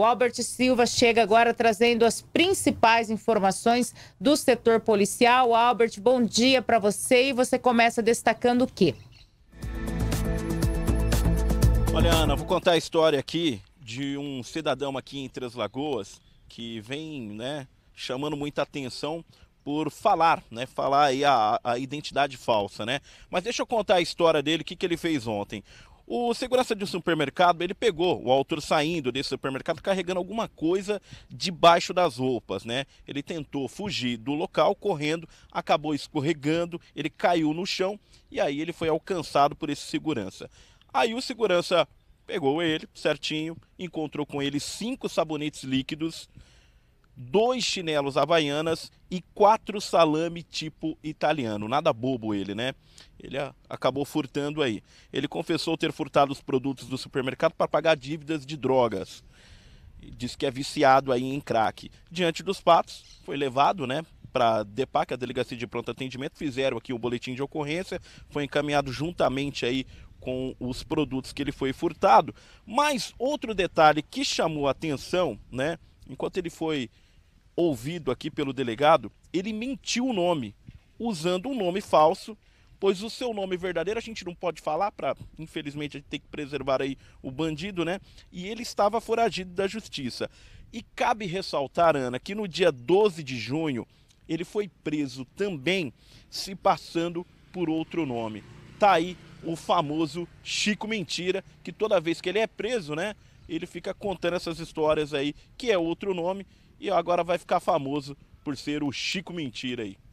O Albert Silva chega agora trazendo as principais informações do setor policial. Albert, bom dia para você e você começa destacando o quê? Olha, Ana, vou contar a história aqui de um cidadão aqui em Três Lagoas que vem, né, chamando muita atenção por falar, né? Falar aí a, a identidade falsa, né? Mas deixa eu contar a história dele, o que, que ele fez ontem. O segurança de um supermercado, ele pegou o autor saindo desse supermercado carregando alguma coisa debaixo das roupas, né? Ele tentou fugir do local correndo, acabou escorregando, ele caiu no chão e aí ele foi alcançado por esse segurança. Aí o segurança pegou ele certinho, encontrou com ele cinco sabonetes líquidos, dois chinelos havaianas e quatro salame tipo italiano. Nada bobo ele, né? Ele acabou furtando aí. Ele confessou ter furtado os produtos do supermercado para pagar dívidas de drogas. Diz que é viciado aí em crack. Diante dos fatos, foi levado, né, para DEPAC, é a Delegacia de Pronto Atendimento, fizeram aqui o boletim de ocorrência, foi encaminhado juntamente aí com os produtos que ele foi furtado. Mas outro detalhe que chamou a atenção, né, enquanto ele foi ouvido aqui pelo delegado, ele mentiu o nome, usando um nome falso, pois o seu nome verdadeiro a gente não pode falar para, infelizmente, a gente tem que preservar aí o bandido, né? E ele estava foragido da justiça. E cabe ressaltar, Ana, que no dia 12 de junho ele foi preso também se passando por outro nome. Tá aí o famoso Chico Mentira, que toda vez que ele é preso, né, ele fica contando essas histórias aí, que é outro nome, e agora vai ficar famoso por ser o Chico Mentira aí.